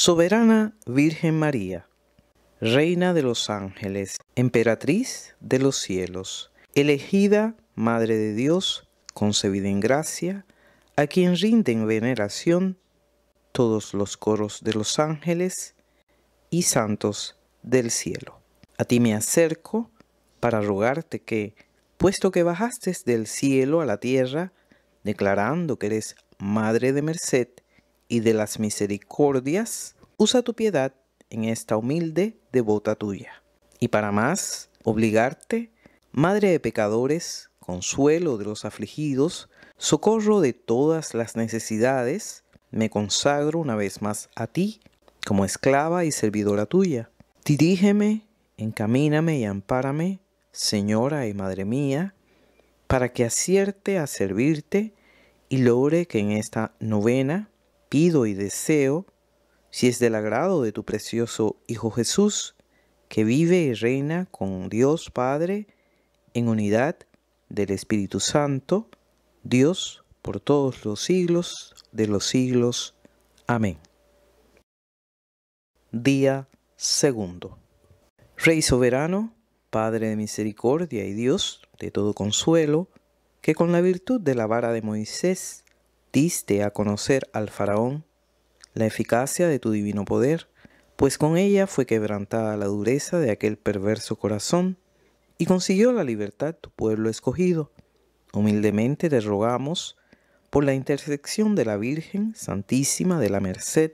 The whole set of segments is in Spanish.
Soberana Virgen María, Reina de los ángeles, Emperatriz de los cielos, elegida Madre de Dios, concebida en gracia, a quien rinden veneración todos los coros de los ángeles y santos del cielo. A ti me acerco para rogarte que, puesto que bajaste del cielo a la tierra, declarando que eres Madre de Merced y de las Misericordias, Usa tu piedad en esta humilde devota tuya. Y para más, obligarte, Madre de pecadores, consuelo de los afligidos, socorro de todas las necesidades, me consagro una vez más a ti, como esclava y servidora tuya. Dirígeme, encamíname y ampárame, Señora y Madre mía, para que acierte a servirte y logre que en esta novena pido y deseo si es del agrado de tu precioso Hijo Jesús, que vive y reina con Dios Padre en unidad del Espíritu Santo, Dios por todos los siglos de los siglos. Amén. Día segundo. Rey soberano, Padre de misericordia y Dios de todo consuelo, que con la virtud de la vara de Moisés diste a conocer al faraón la eficacia de tu divino poder, pues con ella fue quebrantada la dureza de aquel perverso corazón y consiguió la libertad tu pueblo escogido. Humildemente te rogamos, por la intersección de la Virgen Santísima de la Merced,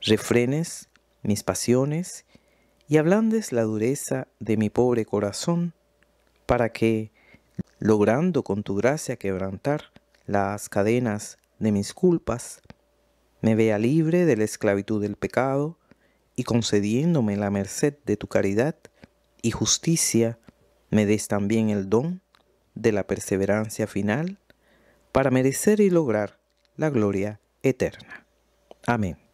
refrenes mis pasiones y ablandes la dureza de mi pobre corazón, para que, logrando con tu gracia quebrantar las cadenas de mis culpas, me vea libre de la esclavitud del pecado, y concediéndome la merced de tu caridad y justicia, me des también el don de la perseverancia final, para merecer y lograr la gloria eterna. Amén.